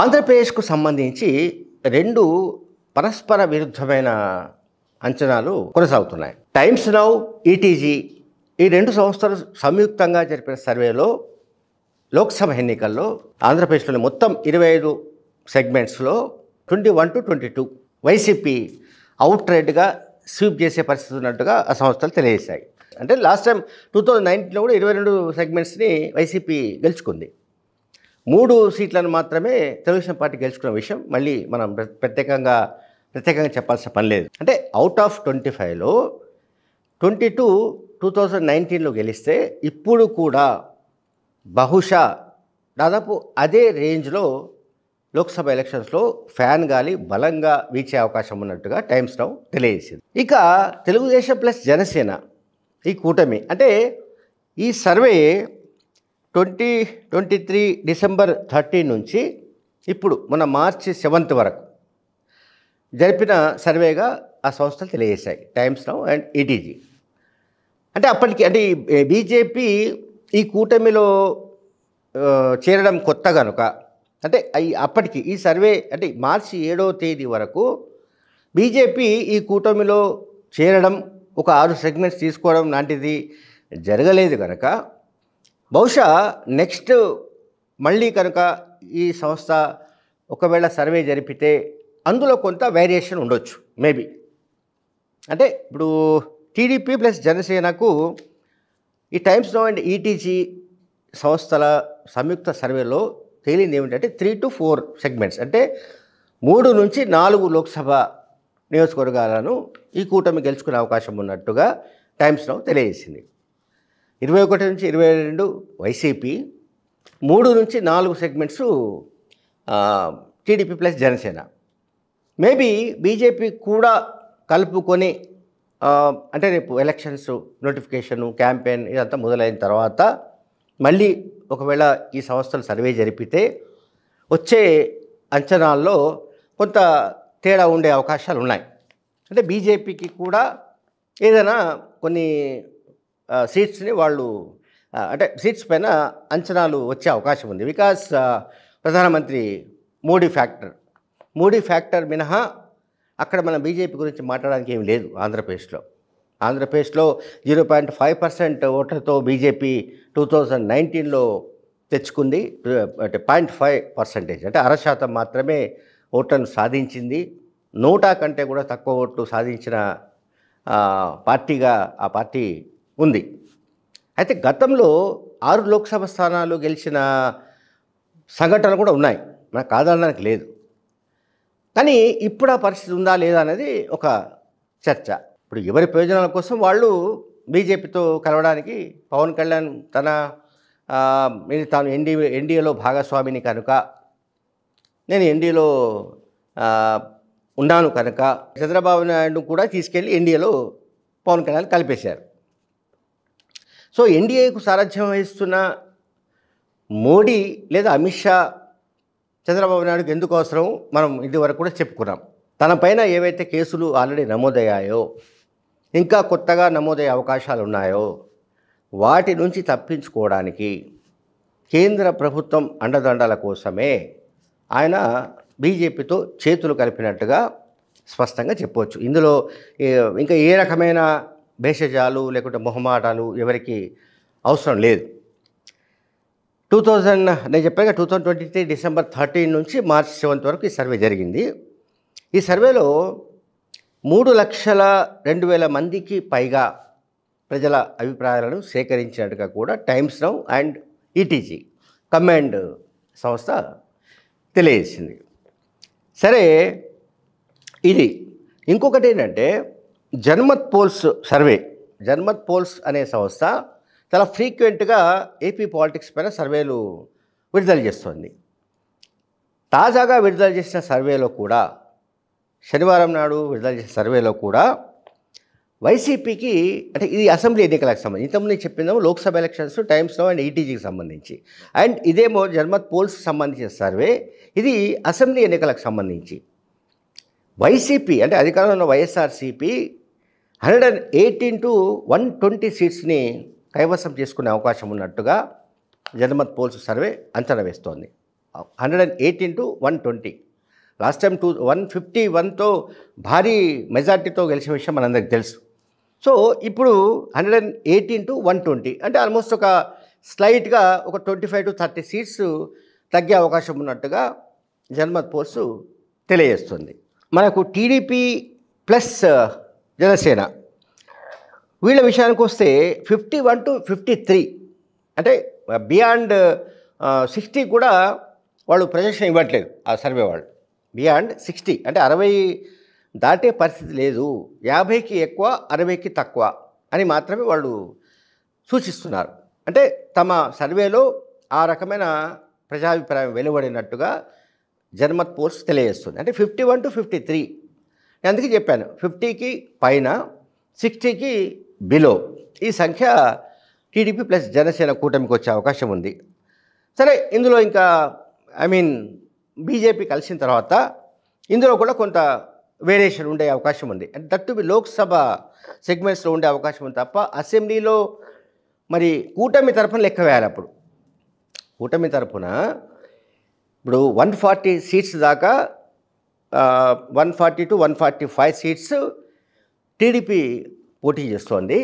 ఆంధ్రప్రదేశ్కు సంబంధించి రెండు పరస్పర విరుద్ధమైన అంచనాలు కొనసాగుతున్నాయి టైమ్స్ నౌ ఈటీజీ ఈ రెండు సంస్థలు సంయుక్తంగా జరిపిన సర్వేలో లోక్సభ ఎన్నికల్లో ఆంధ్రప్రదేశ్లోని మొత్తం ఇరవై ఐదు సెగ్మెంట్స్లో twenty one to twenty two YCP out రైడ్గా స్వీప్ చేసే పరిస్థితి ఉన్నట్టుగా ఆ సంస్థలు తెలియజేశాయి అంటే లాస్ట్ టైం టూ థౌజండ్ నైన్టీన్లో కూడా ఇరవై రెండు సెగ్మెంట్స్ని వైసీపీ గెలుచుకుంది మూడు సీట్లను మాత్రమే తెలుగుదేశం పార్టీ గెలుచుకున్న విషయం మళ్ళీ మనం ప్రత్యేకంగా ప్రత్యేకంగా చెప్పాల్సిన పని లేదు అంటే అవుట్ ఆఫ్ ట్వంటీ ఫైవ్లో ట్వంటీ టూ టూ థౌజండ్ నైన్టీన్లో గెలిస్తే ఇప్పుడు కూడా బహుశా దాదాపు అదే రేంజ్లో లోక్సభ ఎలక్షన్స్లో ఫ్యాన్ గాలి బలంగా వీచే అవకాశం ఉన్నట్టుగా టైమ్స్ నౌ తెలియజేసింది ఇక తెలుగుదేశం ప్లస్ జనసేన ఈ కూటమి అంటే ఈ survey twenty twenty three December thirteen నుంచి ఇప్పుడు మన మార్చి సెవెంత్ వరకు జరిపిన సర్వేగా ఆ సంస్థలు తెలియజేశాయి టైమ్స్ నౌ అండ్ ఈటీజీ అంటే అప్పటికి అంటే బీజేపీ ఈ కూటమిలో చేరడం కొత్త కనుక అంటే అప్పటికి ఈ సర్వే అంటే మార్చి ఏడవ తేదీ వరకు బీజేపీ ఈ కూటమిలో చేరడం ఒక ఆరు సెగ్మెంట్స్ తీసుకోవడం లాంటిది జరగలేదు కనుక బహుశా నెక్స్ట్ మళ్ళీ కనుక ఈ సంస్థ ఒకవేళ సర్వే జరిపితే అందులో కొంత వేరియేషన్ ఉండొచ్చు మేబీ అంటే ఇప్పుడు టీడీపీ ప్లస్ జనసేనకు ఈ టైమ్స్ నో అండ్ ఈటీజీ సంస్థల సంయుక్త సర్వేలో తేలింది ఏమిటంటే త్రీ టు ఫోర్ సెగ్మెంట్స్ అంటే మూడు నుంచి నాలుగు లోక్సభ నియోజకవర్గాలను ఈ కూటమి గెలుచుకునే అవకాశం ఉన్నట్టుగా టైమ్స్ నౌ తెలియజేసింది ఇరవై ఒకటి నుంచి ఇరవై రెండు వైసీపీ మూడు నుంచి నాలుగు segments TDP plus Janasena maybe BJP కూడా కలుపుకొని అంటే రేపు ఎలక్షన్స్ నోటిఫికేషను క్యాంపెయిన్ ఇదంతా మొదలైన తర్వాత మళ్ళీ ఒకవేళ ఈ సంస్థలు సర్వే జరిపితే వచ్చే అంచనాల్లో కొంత తేడా ఉండే అవకాశాలు ఉన్నాయి అంటే బీజేపీకి కూడా ఏదైనా కొన్ని సీట్స్ని వాళ్ళు అంటే సీట్స్ పైన అంచనాలు వచ్చే అవకాశం ఉంది బికాస్ ప్రధానమంత్రి మోడీ ఫ్యాక్టర్ మోడీ ఫ్యాక్టర్ మినహా అక్కడ మన బీజేపీ గురించి మాట్లాడడానికి ఏమి లేదు ఆంధ్రప్రదేశ్లో ఆంధ్రప్రదేశ్లో జీరో పాయింట్ ఫైవ్ పర్సెంట్ ఓట్లతో బీజేపీ టూ థౌజండ్ నైన్టీన్లో తెచ్చుకుంది అంటే పాయింట్ ఫైవ్ పర్సెంటేజ్ అంటే అర శాతం మాత్రమే ఓట్లను సాధించింది నూటా కంటే కూడా తక్కువ ఓట్లు సాధించిన పార్టీగా ఆ పార్టీ ఉంది అయితే గతంలో ఆరు లోక్సభ స్థానాలు గెలిచిన సంఘటనలు కూడా ఉన్నాయి మనకు కాదనడానికి లేదు కానీ ఇప్పుడు ఆ పరిస్థితి ఉందా లేదా అనేది ఒక చర్చ ఇప్పుడు ఎవరి ప్రయోజనాల కోసం వాళ్ళు బీజేపీతో కలవడానికి పవన్ కళ్యాణ్ తన తాను ఎన్డీ ఎన్డీఏలో భాగస్వామిని కనుక నేను ఎన్డీఏలో ఉన్నాను కనుక చంద్రబాబు నాయుడు కూడా తీసుకెళ్ళి ఎన్డీఏలో పవన్ కళ్యాణ్ కలిపేశారు సో ఎన్డీఏకు సారథ్యం వహిస్తున్న మోడీ లేదా అమిత్ షా చంద్రబాబు నాయుడుకి ఎందుకు అవసరం మనం ఇదివరకు కూడా చెప్పుకున్నాం తనపైన ఏవైతే కేసులు ఆల్రెడీ నమోదయ్యాయో ఇంకా కొత్తగా నమోదయ్యే అవకాశాలు ఉన్నాయో వాటి నుంచి తప్పించుకోవడానికి కేంద్ర ప్రభుత్వం అండదండల కోసమే ఆయన బీజేపీతో చేతులు కలిపినట్టుగా స్పష్టంగా చెప్పవచ్చు ఇందులో ఇంకా ఏ రకమైన భేషజాలు లేకుంటే మొహమాటాలు ఎవరికి అవసరం లేదు టూ థౌజండ్ నేను చెప్పాను two thousand twenty three December thirteen నుంచి మార్చ్ సెవెంత్ వరకు ఈ సర్వే జరిగింది ఈ సర్వేలో మూడు లక్షల రెండు వేల మందికి పైగా ప్రజల అభిప్రాయాలను సేకరించినట్టుగా కూడా టైమ్స్ నౌ అండ్ ఈటీజీ కమాండ్ సంస్థ తెలియజేసింది సరే ఇది ఇంకొకటి ఏంటంటే Janmat polls survey Janmat polls అనే సంస్థ చాలా ఫ్రీక్వెంట్గా ఏపీ పాలిటిక్స్ పైన సర్వేలు విడుదల చేస్తోంది తాజాగా విడుదల చేసిన సర్వేలో కూడా శనివారం నాడు విడుదల చేసిన సర్వేలో కూడా వైసీపీకి అంటే ఇది అసెంబ్లీ ఎన్నికలకు సంబంధించి ఇంతకుముందు చెప్పిందాము Lok Sabha elections Times Now and ఈటీజీకి సంబంధించి అండ్ ఇదేమో జన్మత్ పోల్స్ సంబంధించిన సర్వే ఇది అసెంబ్లీ ఎన్నికలకు సంబంధించి వైసీపీ అంటే అధికారంలో ఉన్న YSRCP hundred and eighteen to one twenty సీట్స్ని కైవసం చేసుకునే అవకాశం ఉన్నట్టుగా జన్మత్ పోల్స్ సర్వే అంచనా వేస్తోంది hundred and eighteen to one twenty last time two one fifty వన్తో భారీ మెజార్టీతో గెలిచిన విషయం మనందరికి తెలుసు సో ఇప్పుడు hundred and eighteen to one twenty అంటే ఆల్మోస్ట్ ఒక స్లైట్గా ఒక twenty five to thirty seats తగ్గే అవకాశం ఉన్నట్టుగా జనమత్ పోల్స్ తెలియజేస్తుంది మనకు టీడీపీ ప్లస్ జనసేన వీళ్ళ విషయానికి వస్తే fifty one to fifty three అంటే బియాండ్ సిక్స్టీ కూడా వాళ్ళు ప్రజెక్షన్ ఇవ్వట్లేదు ఆ సర్వే వాళ్ళు బియాండ్ సిక్స్టీ అంటే అరవై దాటే పరిస్థితి లేదు యాభైకి ఎక్కువ అరవైకి తక్కువ అని మాత్రమే వాళ్ళు సూచిస్తున్నారు అంటే తమ సర్వేలో ఆ రకమైన ప్రజాభిప్రాయం వెలువడినట్టుగా జర్మత్ పోర్స్ తెలియజేస్తుంది అంటే fifty one to fifty three నేను అందుకే చెప్పాను ఫిఫ్టీకి పైన సిక్స్టీకి బిలో ఈ సంఖ్య టీడీపీ ప్లస్ జనసేన కూటమికి వచ్చే అవకాశం ఉంది సరే ఇందులో ఇంకా ఐ మీన్ బీజేపీ కలిసిన తర్వాత ఇందులో కూడా కొంత వేరియేషన్ ఉండే అవకాశం ఉంది అండ్ దట్ బి లోక్సభ సెగ్మెంట్స్లో ఉండే అవకాశం ఉంది తప్ప అసెంబ్లీలో మరి కూటమి తరఫున లెక్క వేయాలి అప్పుడు కూటమి తరఫున ఇప్పుడు వన్ ఫార్టీ సీట్స్ దాకా one forty to one forty five seats TDP పోటీ చేస్తోంది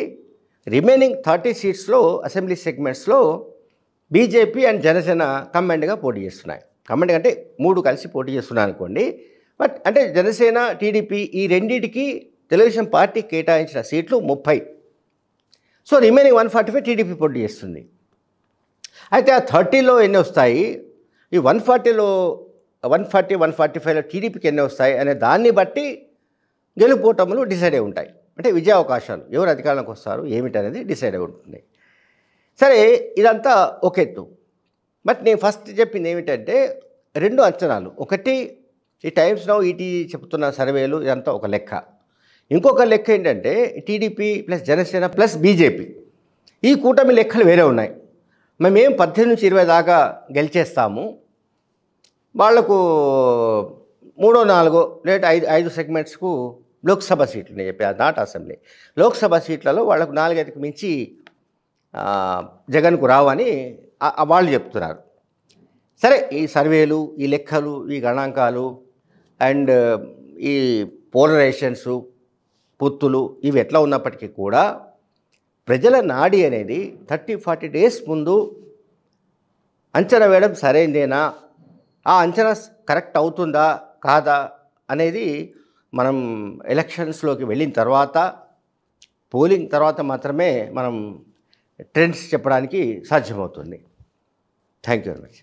రిమైనింగ్ థర్టీ సీట్స్లో అసెంబ్లీ సెగ్మెంట్స్లో బీజేపీ అండ్ జనసేన కమాండ్గా పోటీ చేస్తున్నాయి కమండి అంటే మూడు కలిసి పోటీ చేస్తున్నాను అనుకోండి బట్ అంటే జనసేన టీడీపీ ఈ రెండింటికి తెలుగుదేశం పార్టీ కేటాయించిన సీట్లు ముప్పై so remaining one forty five TDP పోటీ చేస్తుంది అయితే ఆ థర్టీలో ఎన్ని వస్తాయి ఈ వన్ ఫార్టీలో వన్ ఫార్టీ వన్ ఫార్టీ ఫైవ్లో టీడీపీకి ఎన్ని వస్తాయి అనే దాన్ని బట్టి గెలుపోటములు డిసైడ్ అయి ఉంటాయి అంటే విజయ అవకాశాలు ఎవరు అధికారంలోకి వస్తారు ఏమిటనేది డిసైడ్ అయి ఉంటుంది సరే ఇదంతా ఒక ఎత్తు బట్ నేను ఫస్ట్ చెప్పింది ఏమిటంటే రెండు అంచనాలు ఒకటి ఈ టైమ్స్ నౌ ఈటీ చెప్తున్న సర్వేలు ఇదంతా ఒక లెక్క ఇంకొక లెక్క ఏంటంటే టీడీపీ ప్లస్ జనసేన ప్లస్ బీజేపీ ఈ కూటమి లెక్కలు వేరే ఉన్నాయి మేమేం పద్దెనిమిది నుంచి ఇరవై దాకా గెలిచేస్తాము వాళ్లకు మూడో నాలుగో లేట్ ఐదు ఐదు సెగ్మెంట్స్కు లోక్సభ సీట్లు నేను చెప్పి నాట్ అసెంబ్లీ లోక్సభ సీట్లలో వాళ్ళకు నాలుగైదుకు మించి జగన్కు రావని వాళ్ళు చెప్తున్నారు సరే ఈ సర్వేలు ఈ లెక్కలు ఈ గణాంకాలు అండ్ ఈ పోలరైజేషన్స్ పొత్తులు ఇవి ఎట్లా ఉన్నప్పటికీ కూడా ప్రజల నాడి అనేది థర్టీ ఫార్టీ డేస్ ముందు అంచనా వేయడం సరైందేనా ఆ అంచనా కరెక్ట్ అవుతుందా కాదా అనేది మనం ఎలక్షన్స్లోకి వెళ్ళిన తర్వాత పోలింగ్ తర్వాత మాత్రమే మనం ట్రెండ్స్ చెప్పడానికి సాధ్యమవుతుంది థ్యాంక్ యూ వెరీ మచ్